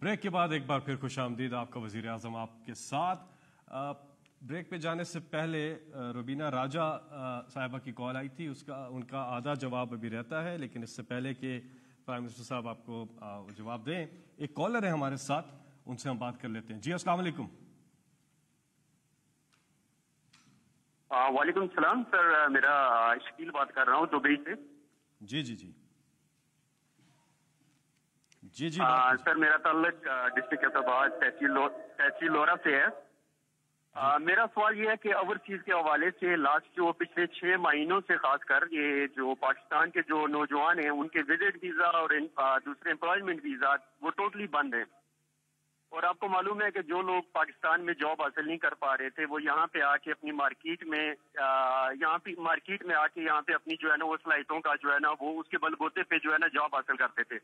break के बाद एक बार फिर खुश आमदीद आपका वजीर अजम आपके साथ ब्रेक पे जाने से पहले रुबीना राजा साहिबा की कॉल आई थी उसका उनका आधा जवाब अभी रहता है लेकिन इससे पहले कि प्राइम मिनिस्टर साहब आपको जवाब दें एक कॉलर है हमारे साथ उनसे हम बात कर लेते हैं जी असला वालेकुम वालेकुम सलाम सर मेरा शकील बात कर रहा हूँ दुबई से जी जी जी जी जी आ, सर मेरा ताल्लुक डिस्ट्रिक्ट तहसील तहसील लोरा से है आ, मेरा सवाल यह है कि ओवरसीज के हवाले से लास्ट जो पिछले छह महीनों से खासकर ये जो पाकिस्तान के जो नौजवान हैं उनके विजिट वीजा और दूसरे एम्प्लॉयमेंट वीजा वो टोटली बंद है और आपको मालूम है कि जो लोग पाकिस्तान में जॉब हासिल नहीं कर पा रहे थे वो यहाँ पे आके अपनी मार्केट में यहाँ पे मार्केट में आके यहाँ पे अपनी जो है ना वो फ्लाइटों का जो है ना वो उसके बलबोते पे जो है ना जॉब हासिल करते थे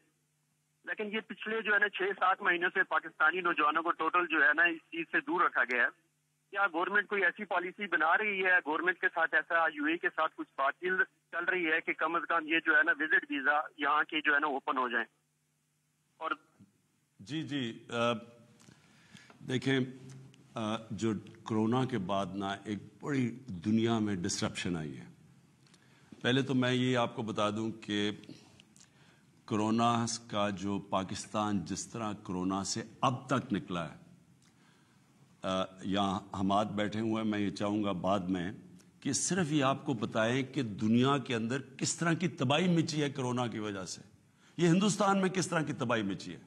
लेकिन ये पिछले जो है ना छह सात महीने से पाकिस्तानी नौजवानों को टोटल जो है ना इस चीज से दूर रखा गया है क्या गवर्नमेंट कोई ऐसी पॉलिसी बना रही है गवर्नमेंट के साथ ऐसा यूए e के साथ कुछ बातचीत चल रही है कि कम अज कम ये जो है ना विजिट वीजा यहाँ के जो है ना ओपन हो जाए और जी जी देखें जो कोरोना के बाद ना एक बड़ी दुनिया में डिस्ट्रप्शन आई है पहले तो मैं ये आपको बता दूं कि कोरोना का जो पाकिस्तान जिस तरह कोरोना से अब तक निकला है यहाँ हम आज बैठे हुए हैं मैं ये चाहूँगा बाद में कि सिर्फ ये आपको बताएं कि दुनिया के अंदर किस तरह की तबाही मिची है कोरोना की वजह से ये हिंदुस्तान में किस तरह की तबाही मिची है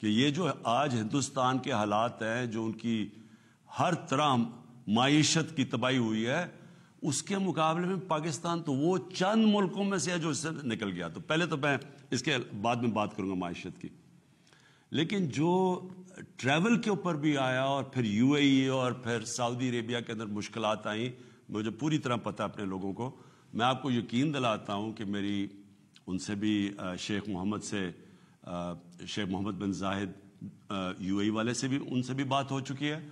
कि ये जो आज हिंदुस्तान के हालात हैं जो उनकी हर तरह मीशत की तबाही हुई है उसके मुकाबले में पाकिस्तान तो वो चंद मुल्कों में से है जो इससे निकल गया तो पहले तो मैं इसके बाद में बात करूंगा माशत की लेकिन जो ट्रैवल के ऊपर भी आया और फिर यूएई और फिर सऊदी अरेबिया के अंदर मुश्किल आई मुझे पूरी तरह पता अपने लोगों को मैं आपको यकीन दिलाता हूँ कि मेरी उनसे भी शेख मोहम्मद से Sheikh Mohammed bin Zayed UAE वाले से भी उनसे भी बात हो चुकी है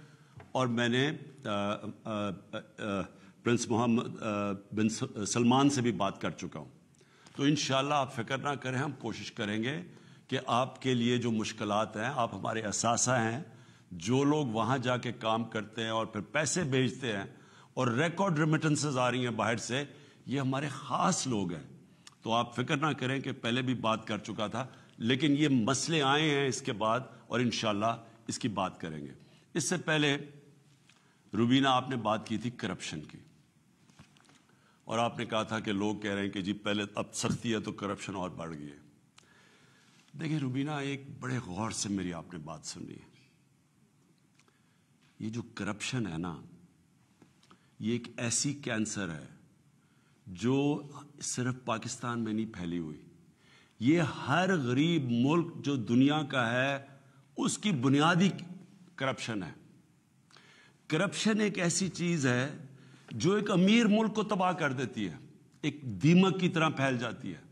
और मैंने आ, आ, आ, प्रिंस मोहम्मद बिन सलमान से भी बात कर चुका हूँ तो इन आप फिक्र ना करें हम कोशिश करेंगे कि आपके लिए जो मुश्किल हैं आप हमारे असासा हैं जो लोग वहाँ जाके काम करते हैं और फिर पैसे भेजते हैं और रिकॉर्ड रिमिटेंसेज आ रही हैं बाहर से ये हमारे ख़ास लोग हैं तो आप फिक्र ना करें कि पहले भी बात कर चुका था लेकिन ये मसले आए हैं इसके बाद और इन इसकी बात करेंगे इससे पहले रुबीना आपने बात की थी करप्शन की और आपने कहा था कि लोग कह रहे हैं कि जी पहले अब सख्ती है तो करप्शन और बढ़ गई है देखिए रुबीना एक बड़े गौर से मेरी आपने बात सुनी है ये जो करप्शन है ना ये एक ऐसी कैंसर है जो सिर्फ पाकिस्तान में नहीं फैली हुई ये हर गरीब मुल्क जो दुनिया का है उसकी बुनियादी करप्शन है करप्शन एक ऐसी चीज है जो एक अमीर मुल्क को तबाह कर देती है एक दीमक की तरह फैल जाती है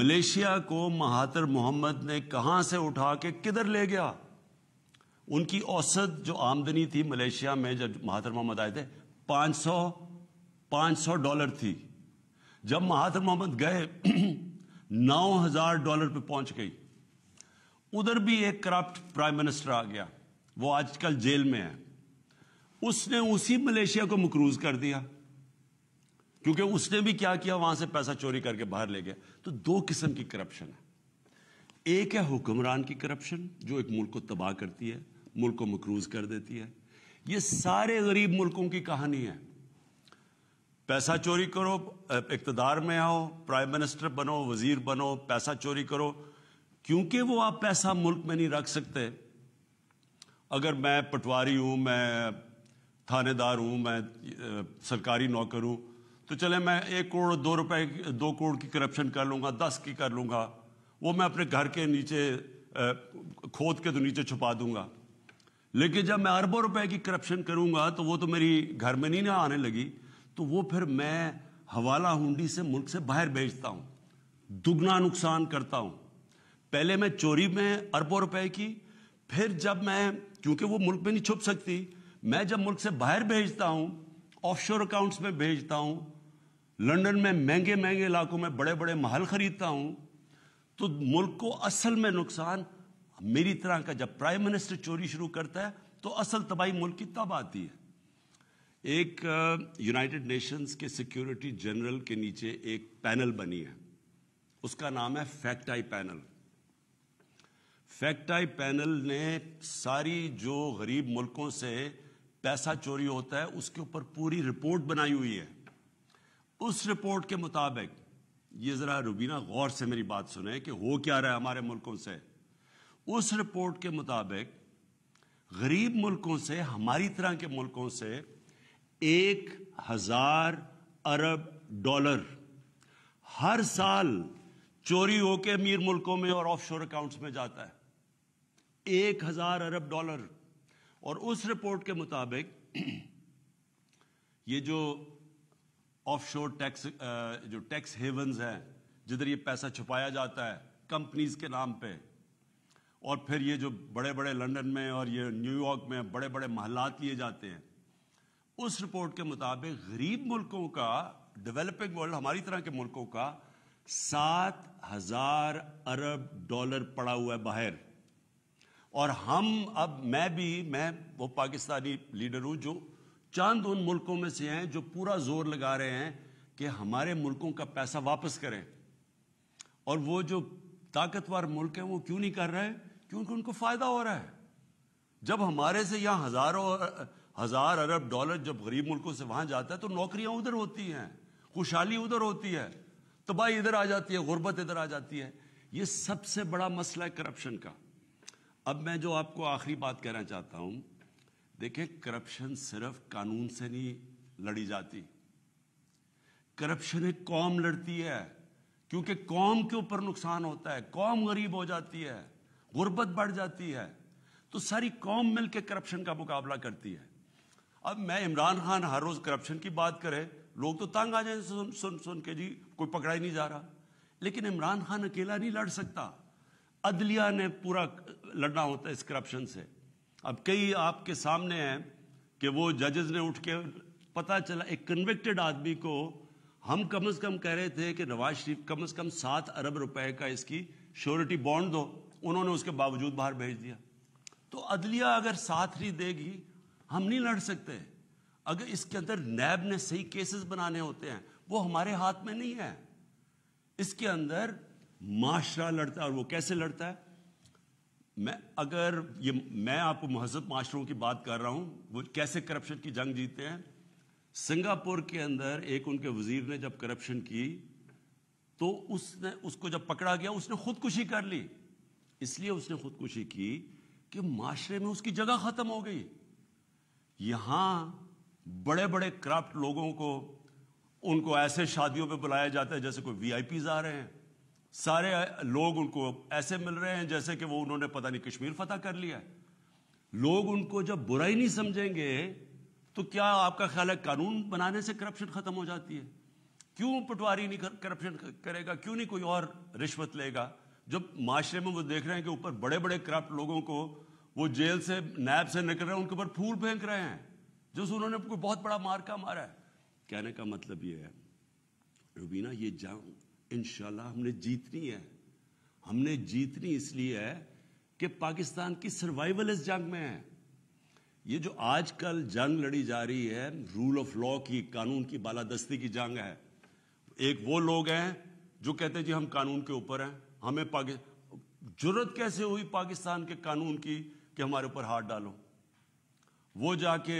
मलेशिया को महातर मोहम्मद ने कहां से उठा के किधर ले गया उनकी औसत जो आमदनी थी मलेशिया में जब महातर मोहम्मद आए थे 500 500 डॉलर थी जब महातर मोहम्मद गए 9000 डॉलर पे पहुंच गई उधर भी एक करप्ट प्राइम मिनिस्टर आ गया वो आजकल जेल में है उसने उसी मलेशिया को मकरूज कर दिया क्योंकि उसने भी क्या किया वहां से पैसा चोरी करके बाहर ले गया तो दो किस्म की करप्शन है एक है हुक्मरान की करप्शन जो एक मुल्क को तबाह करती है मुल्क को मकरूज कर देती है ये सारे गरीब मुल्कों की कहानी है पैसा चोरी करो इकतदार में आओ प्राइम मिनिस्टर बनो वजीर बनो पैसा चोरी करो क्योंकि वो आप पैसा मुल्क में नहीं रख सकते अगर मैं पटवारी हूं मैं थानेदार हूँ मैं सरकारी नौकर हूँ तो चले मैं एक करोड़ दो रुपए दो करोड़ की करप्शन कर लूँगा दस की कर लूँगा वो मैं अपने घर के नीचे खोद के तो नीचे छुपा दूंगा लेकिन जब मैं अरबों रुपए की करप्शन करूंगा तो वो तो मेरी घर में नहीं ना आने लगी तो वो फिर मैं हवाला हुंडी से मुल्क से बाहर भेजता हूँ दुगना नुकसान करता हूँ पहले मैं चोरी में अरबों रुपए की फिर जब मैं क्योंकि वो मुल्क में नहीं छुप सकती मैं जब मुल्क से बाहर भेजता हूं ऑफशोर अकाउंट्स में भेजता हूं लंदन में महंगे महंगे इलाकों में बड़े बड़े महल खरीदता हूं तो मुल्क को असल में नुकसान मेरी तरह का जब प्राइम मिनिस्टर चोरी शुरू करता है तो असल तबाही मुल्क की तब आती है एक यूनाइटेड uh, नेशंस के सिक्योरिटी जनरल के नीचे एक पैनल बनी है उसका नाम है fact I panel fact I panel ने सारी जो गरीब मुल्कों से पैसा चोरी होता है उसके ऊपर पूरी रिपोर्ट बनाई हुई है उस रिपोर्ट के मुताबिक ये जरा रुबीना गौर से मेरी बात सुने कि हो क्या रहा है हमारे मुल्कों से उस रिपोर्ट के मुताबिक गरीब मुल्कों से हमारी तरह के मुल्कों से एक हजार अरब डॉलर हर साल चोरी होकर अमीर मुल्कों में और ऑफशोर अकाउंट्स में जाता है एक हजार अरब डॉलर और उस रिपोर्ट के मुताबिक ये जो ऑफशोर टैक्स जो टैक्स हेवंस हैं जिधर ये पैसा छुपाया जाता है कंपनीज के नाम पे और फिर ये जो बड़े बड़े लंदन में और ये न्यूयॉर्क में बड़े बड़े महलात लिए जाते हैं उस रिपोर्ट के मुताबिक गरीब मुल्कों का डेवलपिंग वर्ल्ड हमारी तरह के मुल्कों का सात हजार अरब डॉलर पड़ा हुआ है बाहर और हम अब मैं भी मैं वो पाकिस्तानी लीडर हूँ जो चंद उन मुल्कों में से हैं जो पूरा जोर लगा रहे हैं कि हमारे मुल्कों का पैसा वापस करें और वो जो ताकतवर मुल्क हैं वो क्यों नहीं कर रहे क्योंकि उनको फ़ायदा हो रहा है जब हमारे से यहाँ हज़ारों हज़ार अरब डॉलर जब गरीब मुल्कों से वहाँ जाता है तो नौकरियाँ उधर होती हैं खुशहाली उधर होती है तबाही इधर आ जाती है गुर्बत इधर आ जाती है ये सबसे बड़ा मसला है करप्शन का अब मैं जो आपको आखिरी बात कहना चाहता हूं देखें करप्शन सिर्फ कानून से नहीं लड़ी जाती करप्शन एक कौम लड़ती है क्योंकि कौम के ऊपर नुकसान होता है कौम गरीब हो जाती है गुर्बत बढ़ जाती है तो सारी कौम मिलकर करप्शन का मुकाबला करती है अब मैं इमरान खान हर रोज करप्शन की बात करे लोग तो तंग आ जाए सुन सुन सुन के जी कोई पकड़ा ही नहीं जा रहा लेकिन इमरान खान अकेला नहीं लड़ सकता अदलिया ने पूरा लड़ना होता है इस करप्शन से अब कई आपके सामने हैं कि वो जजेस ने उठ के पता चला एक कन्विक्टेड आदमी को हम कम से कम कह रहे थे कि नवाज शरीफ कम से कम सात अरब रुपए का इसकी श्योरिटी बॉन्ड दो उन्होंने उसके बावजूद बाहर भेज दिया तो अदलिया अगर साथ नहीं देगी हम नहीं लड़ सकते अगर इसके अंदर नैब ने सही केसेस बनाने होते हैं वो हमारे हाथ में नहीं है इसके अंदर माशरा लड़ता है और वो कैसे लड़ता है मैं अगर ये मैं आपको महजब माशरों की बात कर रहा हूं वो कैसे करप्शन की जंग जीते हैं सिंगापुर के अंदर एक उनके वजीर ने जब करप्शन की तो उसने उसको जब पकड़ा गया उसने खुदकुशी कर ली इसलिए उसने खुदकुशी की कि माशरे में उसकी जगह ख़त्म हो गई यहां बड़े बड़े क्राफ्ट लोगों को उनको ऐसे शादियों पे बुलाया जाता है जैसे कोई वीआईपी आ रहे हैं सारे लोग उनको ऐसे मिल रहे हैं जैसे कि वो उन्होंने पता नहीं कश्मीर फतह कर लिया है लोग उनको जब बुरा ही नहीं समझेंगे तो क्या आपका ख्याल है कानून बनाने से करप्शन खत्म हो जाती है क्यों पटवारी नहीं करप्शन करेगा क्यों नहीं कोई और रिश्वत लेगा जब माशरे में वो देख रहे हैं कि ऊपर बड़े बड़े करप्ट लोगों को वो जेल से नैब से निकल रहे हैं उनके ऊपर फूल फेंक रहे हैं जो उन्होंने कोई बहुत बड़ा मारका मारा है कहने का मतलब ये है रुबीना ये जंग इनशाला हमने जीतनी है हमने जीतनी इसलिए है कि पाकिस्तान की सर्वाइवल इस जंग में है ये जो आजकल जंग लड़ी जा रही है रूल ऑफ लॉ की कानून की बालादस्ती की जंग है एक वो लोग हैं जो कहते हैं जी हम कानून के ऊपर हैं हमें जरूरत कैसे हुई पाकिस्तान के कानून की कि हमारे ऊपर हाथ डालो वो जाके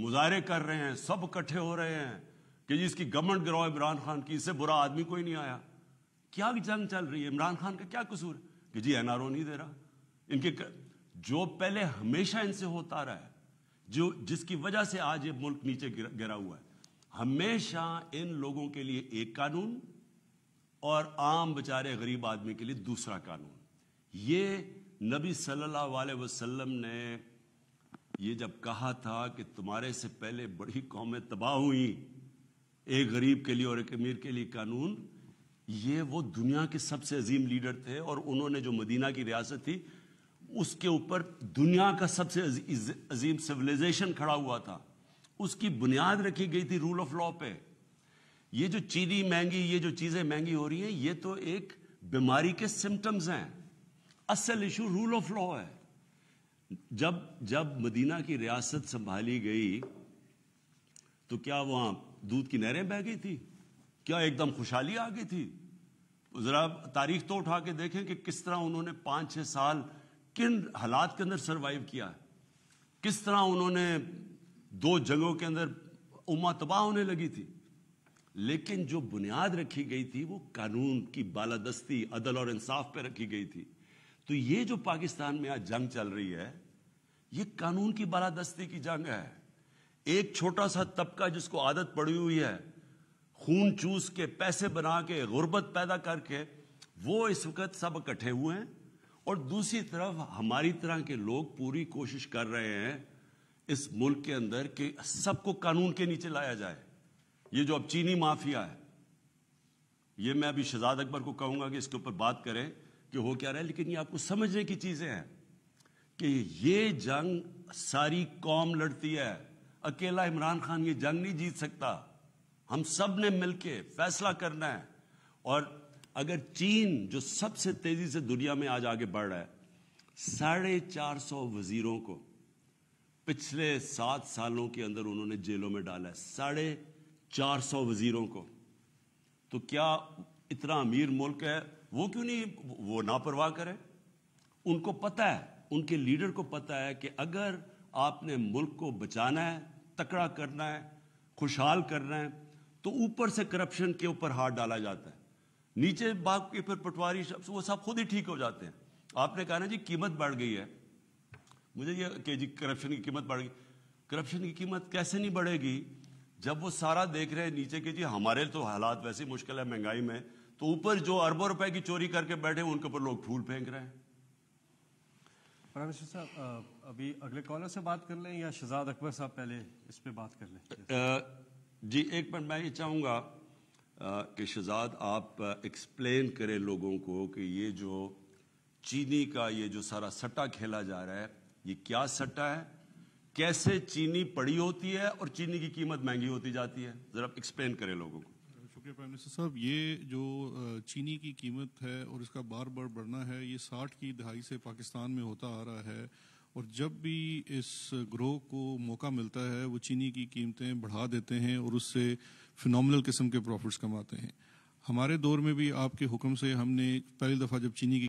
मुजाहरे कर रहे हैं सब इकट्ठे हो रहे हैं कि जिसकी गवर्नमेंट गिराओ इमरान खान की इससे बुरा आदमी कोई नहीं आया क्या जंग चल रही है इमरान खान का क्या कसूर है कि जी एनआरओ नहीं दे रहा इनके कर... जो पहले हमेशा इनसे होता रहा है जो जिसकी वजह से आज ये मुल्क नीचे गिरा, हुआ है हमेशा इन लोगों के लिए एक कानून और आम बेचारे गरीब आदमी के लिए दूसरा कानून ये नबी सल्लल्लाहु अलैहि वसल्लम ने ये जब कहा था कि तुम्हारे से पहले बड़ी कौमें तबाह हुई एक गरीब के लिए और एक अमीर के लिए कानून ये वो दुनिया के सबसे अजीम लीडर थे और उन्होंने जो मदीना की रियासत थी उसके ऊपर दुनिया का सबसे अजीम सिविलाइजेशन खड़ा हुआ था उसकी बुनियाद रखी गई थी रूल ऑफ लॉ पे ये जो चीनी महंगी ये जो चीज़ें महंगी हो रही हैं ये तो एक बीमारी के सिम्टम्स हैं असल इशू रूल ऑफ लॉ है जब जब मदीना की रियासत संभाली गई तो क्या वहां दूध की नहरें बह गई थी क्या एकदम खुशहाली आ गई थी जरा तारीख तो उठा के देखें कि किस तरह उन्होंने पांच छह साल किन हालात के अंदर सरवाइव किया किस तरह उन्होंने दो जंगों के अंदर उमा तबाह होने लगी थी लेकिन जो बुनियाद रखी गई थी वो कानून की बालादस्ती अदल और इंसाफ पे रखी गई थी तो ये जो पाकिस्तान में आज जंग चल रही है ये कानून की बालादस्ती की जंग है एक छोटा सा तबका जिसको आदत पड़ी हुई है खून चूस के पैसे बना के गुर्बत पैदा करके वो इस वक्त सब इकट्ठे हुए हैं और दूसरी तरफ हमारी तरह के लोग पूरी कोशिश कर रहे हैं इस मुल्क के अंदर कि सबको कानून के नीचे लाया जाए ये जो अब चीनी माफिया है ये मैं अभी शहजाद अकबर को कहूंगा कि इसके ऊपर बात करें कि हो क्या रहा है लेकिन ये आपको समझने की चीजें हैं कि ये जंग सारी कौम लड़ती है अकेला इमरान खान ये जंग नहीं जीत सकता हम सब ने मिलकर फैसला करना है और अगर चीन जो सबसे तेजी से दुनिया में आज आगे बढ़ रहा है साढ़े चार सौ वजीरों को पिछले सात सालों के अंदर उन्होंने जेलों में डाला है साढ़े चार सौ वजीरों को तो क्या इतना अमीर मुल्क है वो क्यों नहीं वो परवाह करे उनको पता है उनके लीडर को पता है कि अगर आपने मुल्क को बचाना है तकड़ा करना है खुशहाल करना है तो ऊपर से करप्शन के ऊपर हाथ डाला जाता है नीचे बाग के फिर पटवारी सब वो सब खुद ही ठीक हो जाते हैं आपने कहा ना जी कीमत बढ़ गई है मुझे ये कि जी करप्शन की कीमत बढ़ गई करप्शन की कीमत कैसे नहीं बढ़ेगी जब वो सारा देख रहे हैं नीचे के जी हमारे तो हालात वैसे मुश्किल है महंगाई में तो ऊपर जो अरबों रुपए की चोरी करके बैठे उनके ऊपर लोग फूल फेंक रहे हैं प्राइम मिनिस्टर साहब अभी अगले कॉलर से बात कर लें या शहजाद अकबर साहब पहले इस पर बात कर लें जी एक मिनट मैं ये चाहूंगा कि शहजाद आप एक्सप्लेन करें लोगों को कि ये जो चीनी का ये जो सारा सट्टा खेला जा रहा है ये क्या सट्टा है कैसे चीनी पड़ी होती है और चीनी की कीमत महंगी होती जाती है जरा एक्सप्लेन करें लोगों को शुक्रिया प्राइम मिनिस्टर साहब ये जो चीनी की कीमत है और इसका बार बार बढ़ना है ये साठ की दहाई से पाकिस्तान में होता आ रहा है और जब भी इस ग्रोह को मौका मिलता है वो चीनी की कीमतें बढ़ा देते हैं और उससे फिनल किस्म के प्रॉफिट्स कमाते हैं हमारे दौर में भी आपके हुक्म से हमने पहली दफ़ा जब चीनी की